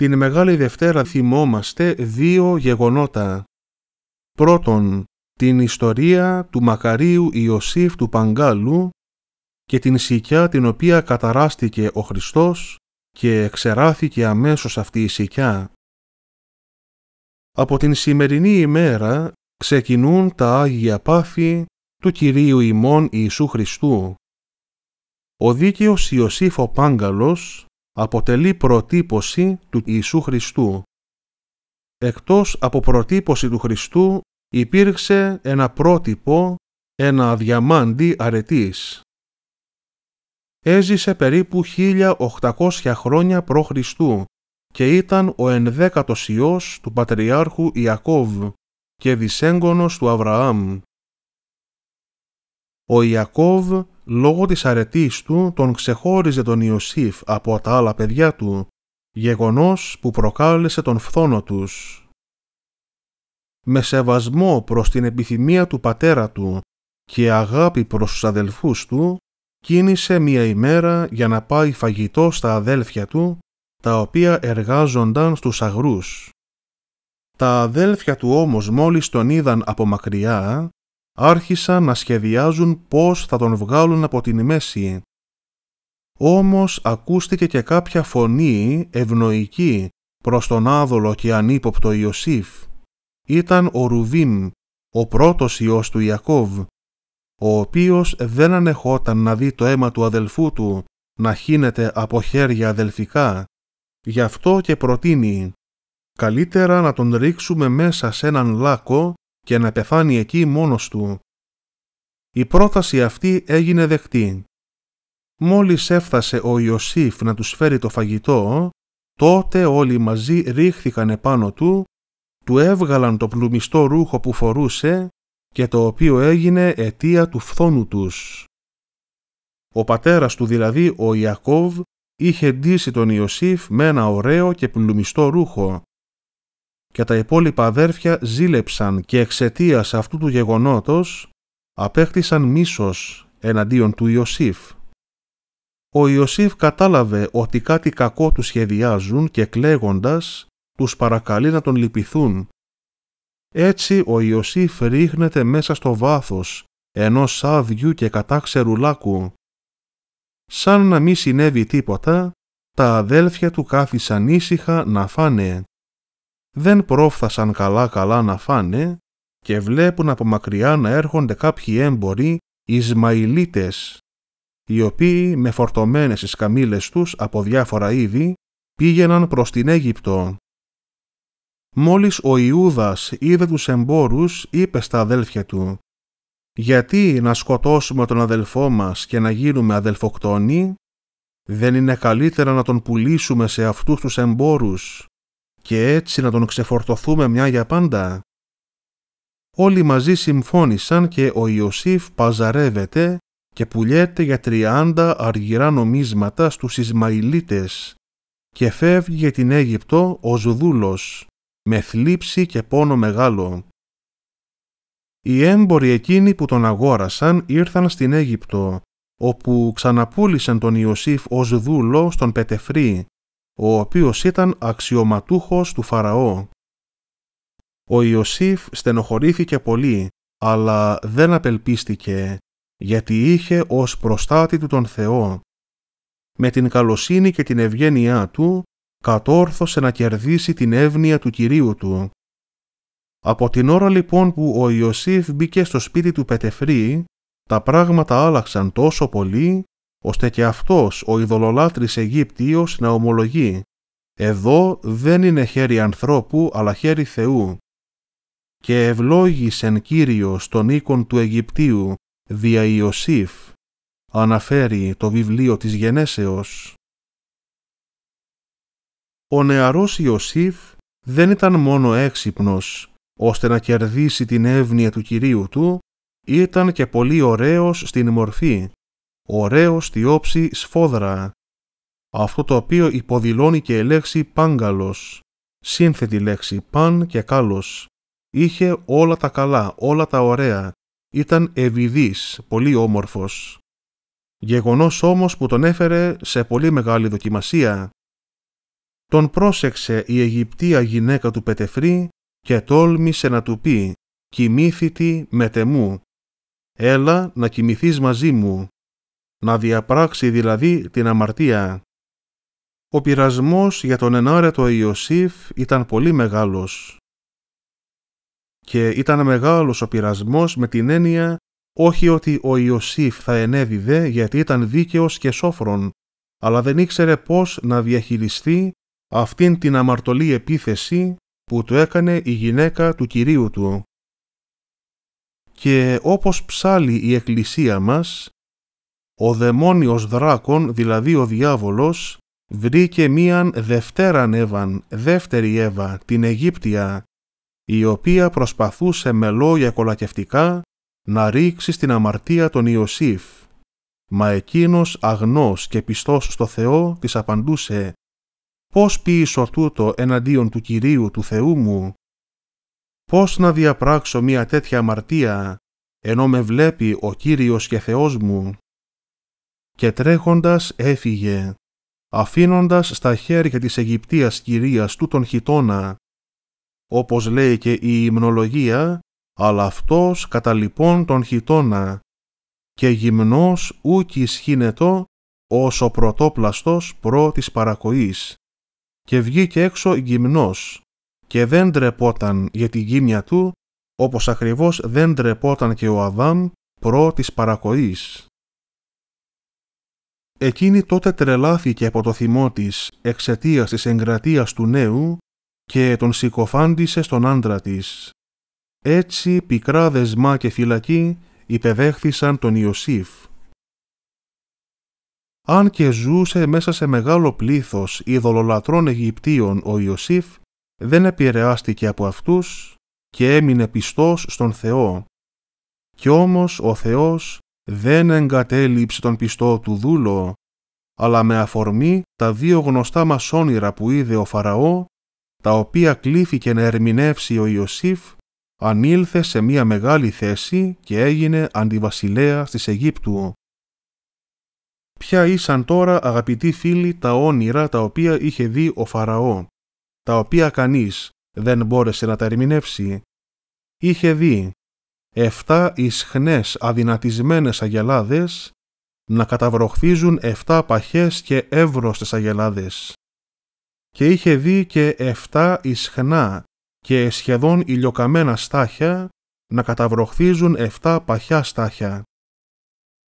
Την Μεγάλη Δευτέρα θυμόμαστε δύο γεγονότα. Πρώτον, την ιστορία του Μακαρίου Ιωσήφ του Παγκάλου και την σικιά την οποία καταράστηκε ο Χριστός και εξεράθηκε αμέσως αυτή η σικιά. Από την σημερινή ημέρα ξεκινούν τα Άγια Πάθη του Κυρίου ημών Ιησού Χριστού. Ο δίκαιος Ιωσήφ ο Πάγκαλος αποτελεί προτύπωση του Ιησού Χριστού. Εκτός από προτύπωση του Χριστού υπήρξε ένα πρότυπο, ένα διαμάντι αρετής. Έζησε περίπου 1800 χρόνια π.Χ. και ήταν ο ενδέκατος ιός του Πατριάρχου Ιακώβ και δισέγγονος του Αβραάμ. Ο Ιακώβ λόγω της αρετής του τον ξεχώριζε τον Ιωσήφ από τα άλλα παιδιά του, γεγονός που προκάλεσε τον φθόνο τους. Με σεβασμό προς την επιθυμία του πατέρα του και αγάπη προς τους αδελφούς του, κίνησε μία ημέρα για να πάει φαγητό στα αδέλφια του, τα οποία εργάζονταν στους αγρούς. Τα αδέλφια του όμως μόλις τον είδαν από μακριά, άρχισαν να σχεδιάζουν πώς θα τον βγάλουν από την μέση. Όμως ακούστηκε και κάποια φωνή ευνοϊκή προς τον άδολο και ανύποπτο Ιωσήφ. Ήταν ο Ρουβίν, ο πρώτος Υιός του Ιακώβ, ο οποίος δεν ανεχόταν να δει το αίμα του αδελφού του να χύνεται από χέρια αδελφικά. Γι' αυτό και προτείνει «Καλύτερα να τον ρίξουμε μέσα σε έναν λάκο και να πεθάνει εκεί μόνος του. Η πρόταση αυτή έγινε δεκτή. Μόλις έφτασε ο Ιωσήφ να τους φέρει το φαγητό, τότε όλοι μαζί ρίχθηκαν επάνω του, του έβγαλαν το πλουμιστό ρούχο που φορούσε και το οποίο έγινε αιτία του φθόνου τους. Ο πατέρας του δηλαδή, ο Ιακώβ, είχε ντύσει τον Ιωσήφ με ένα ωραίο και πλουμιστό ρούχο και τα υπόλοιπα αδέρφια ζήλεψαν και εξαιτίας αυτού του γεγονότος απέκτησαν μίσος εναντίον του Ιωσήφ. Ο Ιωσήφ κατάλαβε ότι κάτι κακό του σχεδιάζουν και κλαίγοντας τους παρακαλεί να τον λυπηθούν. Έτσι ο Ιωσήφ ρίχνεται μέσα στο βάθος ενός άδειου και κατάξερου λάκου. Σαν να μη συνέβη τίποτα, τα αδέλφια του κάθισαν ήσυχα να φάνε δεν πρόφθασαν καλά-καλά να φάνε και βλέπουν από μακριά να έρχονται κάποιοι έμποροι Ισμαηλίτες, οι οποίοι με φορτωμένες τις καμήλες τους από διάφορα είδη πήγαιναν προς την Αίγυπτο. Μόλις ο Ιούδας είδε τους εμπόρους, είπε στα αδέλφια του «Γιατί να σκοτώσουμε τον αδελφό μας και να γίνουμε αδελφοκτόνοι» δεν είναι καλύτερα να τον πουλήσουμε σε αυτούς τους εμπόρους και έτσι να τον ξεφορτωθούμε μια για πάντα. Όλοι μαζί συμφώνησαν και ο Ιωσήφ παζαρεύεται και πουλιέται για τριάντα αργυρά νομίσματα στους Ισμαηλίτες και φεύγει για την Αίγυπτο ο Ζουδούλος, με θλίψη και πόνο μεγάλο. Οι έμποροι εκείνοι που τον αγόρασαν ήρθαν στην Αίγυπτο, όπου ξαναπούλησαν τον Ιωσήφ ως δούλο στον Πετεφρή ο οποίος ήταν αξιωματούχος του Φαραώ. Ο Ιωσήφ στενοχωρήθηκε πολύ, αλλά δεν απελπίστηκε, γιατί είχε ως προστάτη του τον Θεό. Με την καλοσύνη και την ευγένειά του, κατόρθωσε να κερδίσει την εύνοια του Κυρίου του. Από την ώρα λοιπόν που ο Ιωσήφ μπήκε στο σπίτι του Πετεφρή, τα πράγματα άλλαξαν τόσο πολύ ώστε και αυτός ο ειδωλολάτρης Αιγύπτιος να ομολογεί «Εδώ δεν είναι χέρι ανθρώπου, αλλά χέρι Θεού». Και ευλόγησεν Κύριος τον οίκον του Αιγυπτίου δια Ιωσήφ, αναφέρει το βιβλίο της Γενέσεως. Ο νεαρός Ιωσήφ δεν ήταν μόνο έξυπνος, ώστε να κερδίσει την εύνοια του Κυρίου του, ήταν και πολύ ωραίος στην μορφή ωραίο στη όψη σφόδρα, αυτό το οποίο υποδηλώνει και η λέξη πάγκαλος, σύνθετη λέξη παν και κάλος. Είχε όλα τα καλά, όλα τα ωραία, ήταν ευηδής, πολύ όμορφος. Γεγονός όμως που τον έφερε σε πολύ μεγάλη δοκιμασία. Τον πρόσεξε η Αιγυπτία γυναίκα του Πετεφρή και τόλμησε να του πει «Κοιμήθητη με τεμού, έλα να κοιμηθείς μαζί μου, να διαπράξει δηλαδή την αμαρτία. Ο πειρασμός για τον ενάρετο Ιωσήφ ήταν πολύ μεγάλος. Και ήταν μεγάλος ο πειρασμός με την έννοια όχι ότι ο Ιωσήφ θα ενέδιδε γιατί ήταν δίκαιος και σόφρον, αλλά δεν ήξερε πώς να διαχειριστεί αυτήν την αμαρτωλή επίθεση που του έκανε η γυναίκα του Κυρίου του. Και όπως ψάλλει η Εκκλησία μας, ο δαιμόνιος δράκον, δηλαδή ο διάβολος, βρήκε μίαν δευτέραν Εύαν, δεύτερη Εύα, την Αιγύπτια, η οποία προσπαθούσε με λόγια κολακευτικά να ρίξει στην αμαρτία τον Ιωσήφ. Μα εκείνος αγνός και πιστός στο Θεό της απαντούσε «Πώς ποιήσω τούτο εναντίον του Κυρίου του Θεού μου» πώς να διαπράξω μια τέτοια αμαρτία, ενώ με βλέπει ο Κύριος και Θεός μου και τρέχοντας έφυγε, αφήνοντας στα χέρια της Αιγυπτίας κυρίας του τον χιτώνα. Όπως λέει και η υμνολογία, αλλά αυτός λοιπόν τον χιτώνα και γυμνός ούκι σχήνετο, ως ο πρωτόπλαστος προ της παρακοής. Και βγήκε έξω γυμνός και δεν τρεπόταν για την γύμνια του, όπως ακριβώς δεν τρεπόταν και ο Αδάμ προ της παρακοής. Εκείνη τότε τρελάθηκε από το θυμό της εξαιτίας της εγκρατείας του νέου και τον συκοφάντησε στον άντρα της. Έτσι πικρά δεσμά και φυλακή υπεδέχθησαν τον Ιωσήφ. Αν και ζούσε μέσα σε μεγάλο πλήθος ειδωλολατρών Αιγυπτίων ο Ιωσήφ, δεν επηρεάστηκε από αυτούς και έμεινε πιστός στον Θεό. Κι όμως ο Θεός δεν εγκατέλειψε τον πιστό του δούλο, αλλά με αφορμή τα δύο γνωστά μας όνειρα που είδε ο Φαραώ, τα οποία κλήθηκε να ερμηνεύσει ο Ιωσήφ, ανήλθε σε μία μεγάλη θέση και έγινε αντιβασιλέα της Αιγύπτου. Ποια ήσαν τώρα, αγαπητοί φίλοι, τα όνειρα τα οποία είχε δει ο Φαραώ, τα οποία κανείς δεν μπόρεσε να τα ερμηνεύσει. Είχε δει εφτά ισχνές αδυνατισμένες αγελάδες, να καταβροχθίζουν εφτά παχές και εύρωστες αγελάδες. Και είχε δει και εφτά ισχνά και σχεδόν ηλιοκαμένα στάχια, να καταβροχθίζουν εφτά παχιά στάχια.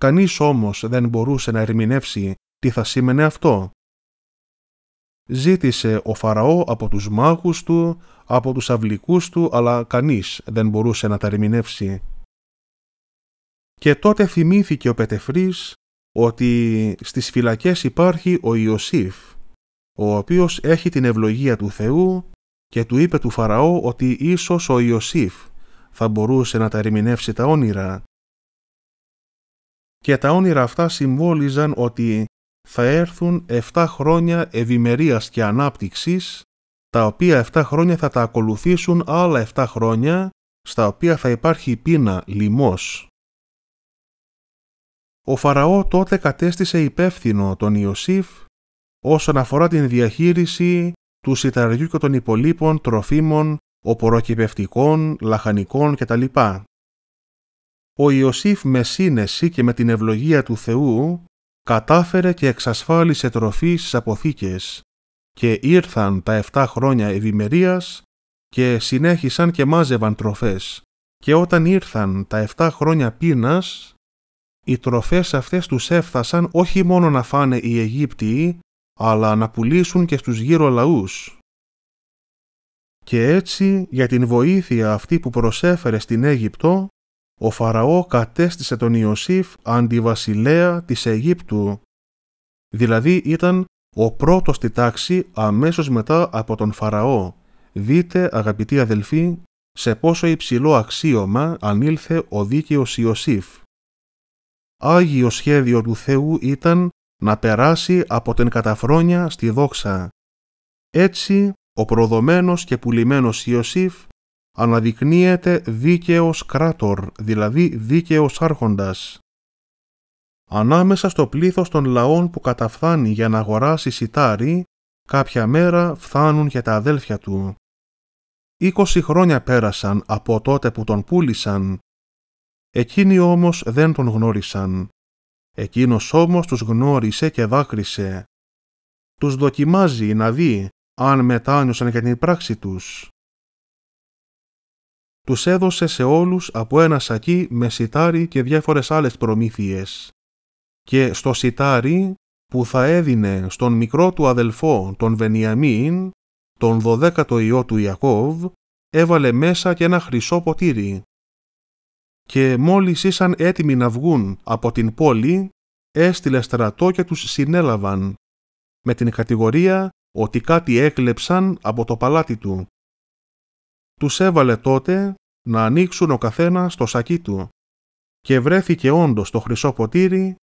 Κανείς όμως δεν μπορούσε να ερμηνεύσει τι θα σήμαινε αυτό. Ζήτησε ο Φαραώ από τους μάγους του, από τους αυλικούς του, αλλά κανείς δεν μπορούσε να τα ερμηνεύσει. Και τότε θυμήθηκε ο Πετεφρής ότι στις φυλακές υπάρχει ο Ιωσήφ, ο οποίος έχει την ευλογία του Θεού και του είπε του Φαραώ ότι ίσως ο Ιωσήφ θα μπορούσε να τα ερμηνεύσει τα όνειρα. Και τα όνειρα αυτά συμβόλιζαν ότι θα έρθουν 7 χρόνια ευημερίας και ανάπτυξης, τα οποία 7 χρόνια θα τα ακολουθήσουν άλλα 7 χρόνια, στα οποία θα υπάρχει πείνα, λοιμός. Ο Φαραώ τότε κατέστησε υπεύθυνο τον Ιωσήφ όσον αφορά την διαχείριση του σιταριού και των υπολείπων τροφίμων, οποροκυπευτικών, λαχανικών κτλ. Ο Ιωσήφ με σύνεση και με την ευλογία του Θεού κατάφερε και εξασφάλισε τροφή στις αποθήκες και ήρθαν τα 7 χρόνια ευημερίας και συνέχισαν και μάζευαν τροφές και όταν ήρθαν τα 7 χρόνια πείνας οι τροφές αυτές τους έφτασαν όχι μόνο να φάνε οι Αιγύπτιοι αλλά να πουλήσουν και στους γύρω λαούς. Και έτσι για την βοήθεια αυτή που προσέφερε στην Αίγυπτο ο Φαραώ κατέστησε τον Ιωσήφ αντιβασιλέα της Αιγύπτου, δηλαδή ήταν ο πρώτος στη τάξη αμέσως μετά από τον Φαραώ. Δείτε, αγαπητοί αδελφοί, σε πόσο υψηλό αξίωμα ανήλθε ο δίκαιος Ιωσήφ. Άγιος σχέδιο του Θεού ήταν να περάσει από την καταφρόνια στη δόξα. Έτσι, ο προδομένος και πουλημένος Ιωσήφ αναδεικνύεται δίκαιος κράτορ, δηλαδή δίκαιος άρχοντας. Ανάμεσα στο πλήθος των λαών που καταφθάνει για να αγοράσει σιτάρι, κάποια μέρα φθάνουν και τα αδέλφια του. Είκοσι χρόνια πέρασαν από τότε που τον πούλησαν. Εκείνοι όμως δεν τον γνώρισαν. Εκείνος όμως τους γνώρισε και δάκρυσε. Τους δοκιμάζει να δει αν μετάνιωσαν για την πράξη τους τους έδωσε σε όλους από ένα σακί με σιτάρι και διάφορες άλλες προμήθειες. Και στο σιτάρι που θα έδινε στον μικρό του αδελφό τον Βενιαμίν, τον δωδέκατο ιό του Ιακώβ, έβαλε μέσα και ένα χρυσό ποτήρι. Και μόλις ήσαν έτοιμοι να βγουν από την πόλη, έστειλε στρατό και τους συνέλαβαν, με την κατηγορία ότι κάτι έκλεψαν από το παλάτι του τους έβαλε τότε να ανοίξουν ο καθένας στο σακί του και βρέθηκε όντως το χρυσό ποτήρι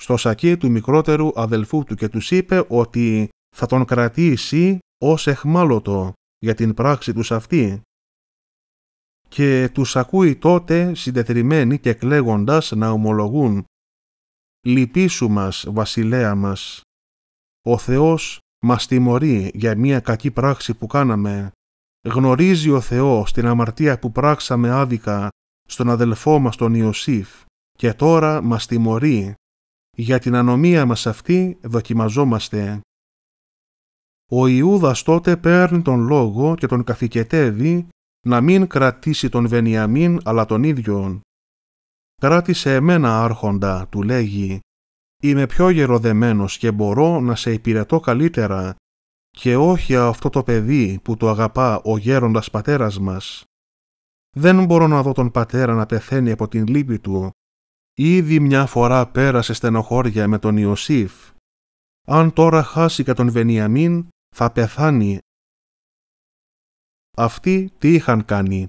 στο σακί του μικρότερου αδελφού του και τους είπε ότι θα τον κρατήσει ως εχμάλωτο για την πράξη τους αυτή. Και τους ακούει τότε συντετριμένοι και κλαίγοντας να ομολογούν «Λυπήσου μας, βασιλέα μας, ο Θεός μας τιμωρεί για μια κακή πράξη που κάναμε γνωρίζει ο Θεός την αμαρτία που πράξαμε άδικα στον αδελφό μας τον Ιωσήφ και τώρα μας τιμωρεί. Για την ανομία μας αυτή δοκιμαζόμαστε. Ο Ιούδας τότε παίρνει τον λόγο και τον καθηκετεύει να μην κρατήσει τον Βενιαμίν αλλά τον ίδιο. «Κράτησε εμένα, άρχοντα», του λέγει. «Είμαι πιο γεροδεμένος και μπορώ να σε υπηρετώ καλύτερα και όχι αυτό το παιδί που το αγαπά ο γέροντας πατέρας μας. Δεν μπορώ να δω τον πατέρα να πεθαίνει από την λύπη του. Ήδη μια φορά πέρασε στενοχώρια με τον Ιωσήφ. Αν τώρα χάσει και τον Βενιαμίν, θα πεθάνει. Αυτοί τι είχαν κάνει.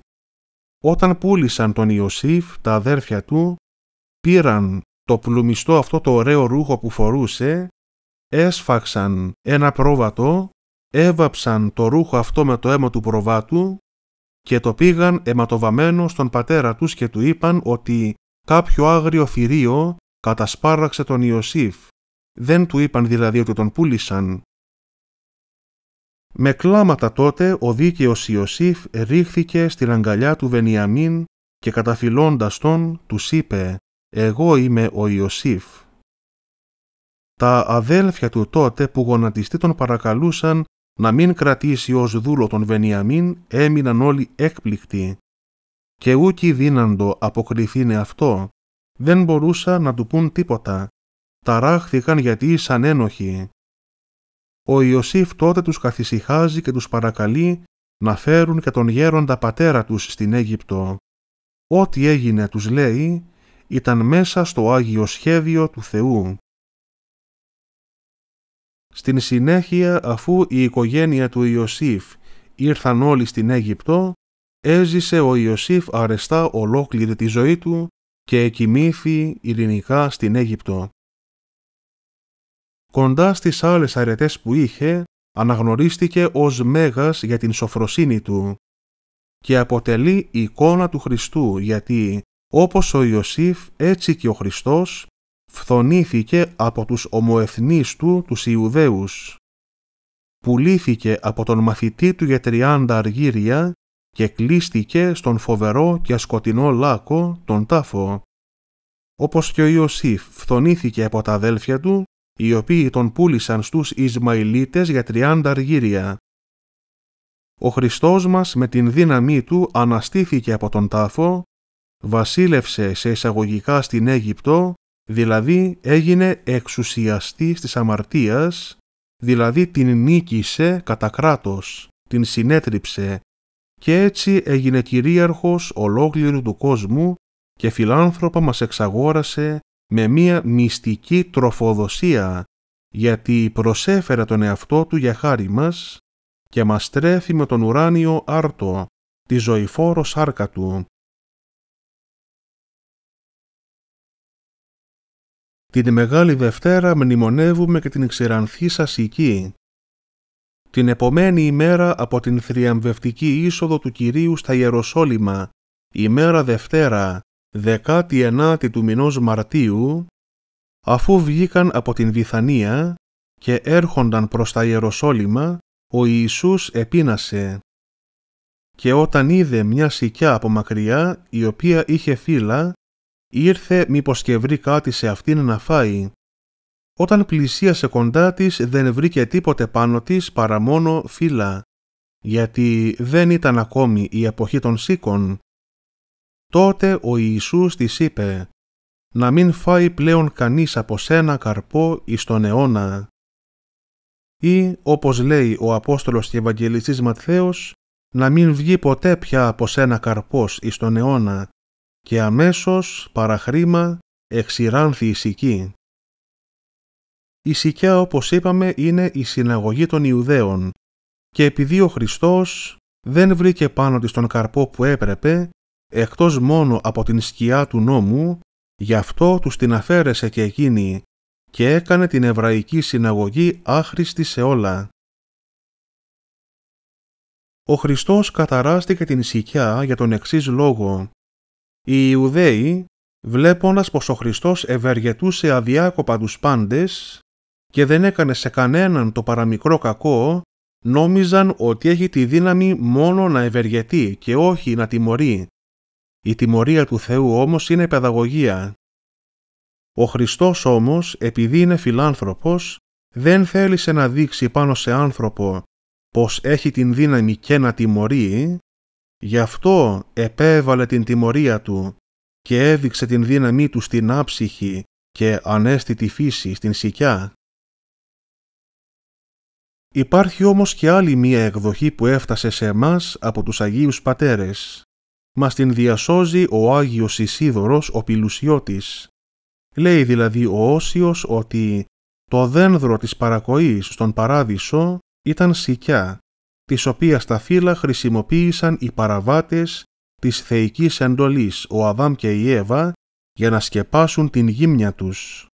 Όταν πούλησαν τον Ιωσήφ, τα αδέρφια του, πήραν το πλουμιστό αυτό το ωραίο ρούχο που φορούσε, έσφαξαν ένα πρόβατο έβαψαν το ρούχο αυτό με το αίμα του προβάτου και το πήγαν αιματοβαμμένο στον πατέρα τους και του είπαν ότι κάποιο άγριο θηρίο κατασπάραξε τον Ιωσήφ. Δεν του είπαν δηλαδή ότι τον πούλησαν. Με κλάματα τότε ο δίκαιος Ιωσήφ ρίχθηκε στην αγκαλιά του Βενιαμίν και καταφυλώντας τον τους είπε «Εγώ είμαι ο Ιωσήφ». Τα αδέλφια του τότε που γονατιστή τον παρακαλούσαν να μην κρατήσει ως δούλο τον Βενιαμίν έμειναν όλοι έκπληκτοι και ούκοι δύναντο αποκριθήνε αυτό, δεν μπορούσα να του πούν τίποτα, ταράχθηκαν γιατί ήσαν ένοχοι. Ο Ιωσήφ τότε τους καθησυχάζει και τους παρακαλεί να φέρουν και τον γέροντα πατέρα τους στην Αίγυπτο. Ό,τι έγινε, τους λέει, ήταν μέσα στο Άγιο Σχέδιο του Θεού. Στην συνέχεια, αφού η οικογένεια του Ιωσήφ ήρθαν όλοι στην Αίγυπτο, έζησε ο Ιωσήφ αρεστά ολόκληρη τη ζωή του και εκοιμήθη ειρηνικά στην Αίγυπτο. Κοντά στις άλλες αρετές που είχε, αναγνωρίστηκε ως μέγας για την σοφροσύνη του και αποτελεί εικόνα του Χριστού γιατί όπως ο Ιωσήφ έτσι και ο Χριστός φθονήθηκε από τους ομοεθνείς του τους Ιουδαίους. Πουλήθηκε από τον μαθητή του για τριάντα αργύρια και κλείστηκε στον φοβερό και σκοτεινό λάκο τον τάφο. Όπως και ο Ιωσήφ φθονήθηκε από τα αδέλφια του, οι οποίοι τον πούλησαν στους Ισμαηλίτες για τριάντα αργύρια. Ο Χριστός μας με την δύναμή του αναστήθηκε από τον τάφο, βασίλευσε σε εισαγωγικά στην Αίγυπτο δηλαδή έγινε εξουσιαστή της αμαρτίας, δηλαδή την νίκησε κατά κράτος, την συνέτριψε και έτσι έγινε κυρίαρχος ολόκληρου του κόσμου και φιλάνθρωπα μας εξαγόρασε με μία μυστική τροφοδοσία, γιατί προσέφερε τον εαυτό του για χάρη μας και μας τρέφει με τον ουράνιο άρτο, τη ζωηφόρο σάρκα του, Την Μεγάλη Δευτέρα μνημονεύουμε και την Ξηρανθή σα Την επομένη ημέρα από την θριαμβευτική είσοδο του Κυρίου στα Ιεροσόλυμα, ημέρα Δευτέρα, 19η του μηνός Μαρτίου, αφού βγήκαν από την Βιθανία και έρχονταν προς τα Ιεροσόλυμα, ο Ιησούς επίνασε. Και όταν είδε μια σικιά από μακριά, η οποία είχε φύλλα Ήρθε μήπως και βρει κάτι σε αυτήν να φάει. Όταν πλησίασε κοντά της δεν βρήκε τίποτε πάνω της παρά μόνο φύλλα, γιατί δεν ήταν ακόμη η εποχή των σίκων. Τότε ο Ιησούς της είπε «Να μην φάει πλέον κανείς από σένα καρπό εις τον αιώνα». Ή, όπως λέει ο Απόστολος και Ευαγγελιστής Ματθαίος, «Να μην βγει ποτέ πια από σένα καρπός εις τον αιώνα» και αμέσως παραχρήμα εξηράνθη ησική. Η σικιά όπως είπαμε είναι η συναγωγή των Ιουδαίων και επειδή ο Χριστός δεν βρήκε πάνω της τον καρπό που έπρεπε εκτός μόνο από την σκιά του νόμου γι' αυτό τους την αφαίρεσε και εκείνη και έκανε την εβραϊκή συναγωγή άχρηστη σε όλα. Ο Χριστός καταράστηκε την σικιά για τον εξής λόγο οι Ιουδαίοι, βλέποντας πως ο Χριστός ευεργετούσε αδιάκοπα τους πάντες και δεν έκανε σε κανέναν το παραμικρό κακό, νόμιζαν ότι έχει τη δύναμη μόνο να ευεργετεί και όχι να τιμωρεί. Η τιμωρία του Θεού όμως είναι παιδαγωγία. Ο Χριστός όμως, επειδή είναι φιλάνθρωπος, δεν θέλησε να δείξει πάνω σε άνθρωπο πως έχει την δύναμη και να τιμωρεί, Γι' αυτό επέβαλε την τιμωρία του και έδειξε την δύναμή του στην άψυχη και ανέστητη φύση στην σικιά. Υπάρχει όμως και άλλη μία εκδοχή που έφτασε σε μας από τους Αγίους Πατέρες. Μας την διασώζει ο Άγιος Ισίδωρος ο Πιλουσιώτης. Λέει δηλαδή ο Όσιος ότι το δένδρο της παρακοής στον Παράδεισο ήταν σικιά τις οποίας τα φύλλα χρησιμοποίησαν οι παραβάτες της θεϊκής εντολής, ο Αδάμ και η Εύα, για να σκεπάσουν την γύμνια τους.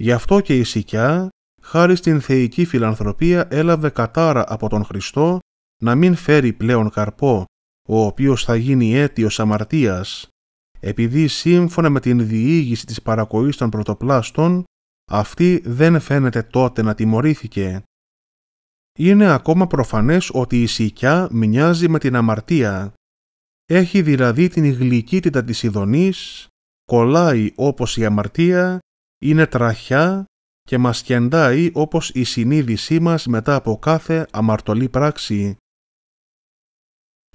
Γι' αυτό και η Σικιά, χάρη στην θεϊκή φιλανθρωπία, έλαβε κατάρα από τον Χριστό να μην φέρει πλέον καρπό, ο οποίος θα γίνει αίτιος αμαρτίας, επειδή σύμφωνα με την διήγηση της παρακοής των πρωτοπλάστων, αυτή δεν φαίνεται τότε να τιμωρήθηκε, είναι ακόμα προφανές ότι η σικιά μοιάζει με την αμαρτία. Έχει δηλαδή την γλυκύτητα της ειδονής, κολλάει όπως η αμαρτία, είναι τραχιά και μας κεντάει όπως η συνείδησή μας μετά από κάθε αμαρτωλή πράξη.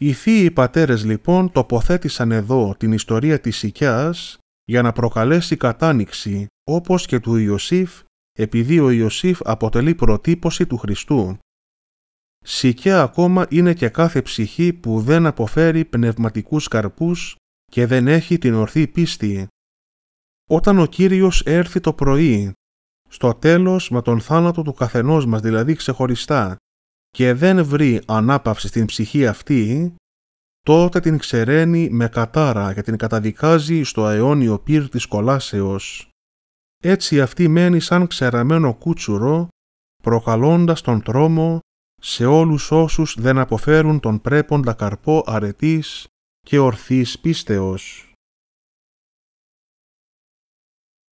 Οι θείοι πατέρες λοιπόν τοποθέτησαν εδώ την ιστορία της Σικιάς για να προκαλέσει κατάνοιξη, όπως και του Ιωσήφ, επειδή ο Ιωσήφ αποτελεί προτύπωση του Χριστού. Σικιά ακόμα είναι και κάθε ψυχή που δεν αποφέρει πνευματικούς καρπούς και δεν έχει την ορθή πίστη. Όταν ο Κύριος έρθει το πρωί, στο τέλος με τον θάνατο του καθενός μας δηλαδή ξεχωριστά, και δεν βρει ανάπαυση στην ψυχή αυτή, τότε την ξεραίνει με κατάρα και την καταδικάζει στο αιώνιο πύρ της κολάσεως. Έτσι αυτή μένει σαν ξεραμένο κούτσουρο, προκαλώντας τον τρόμο σε όλους όσους δεν αποφέρουν τον πρέποντα καρπό αρετής και ορθής πίστεως.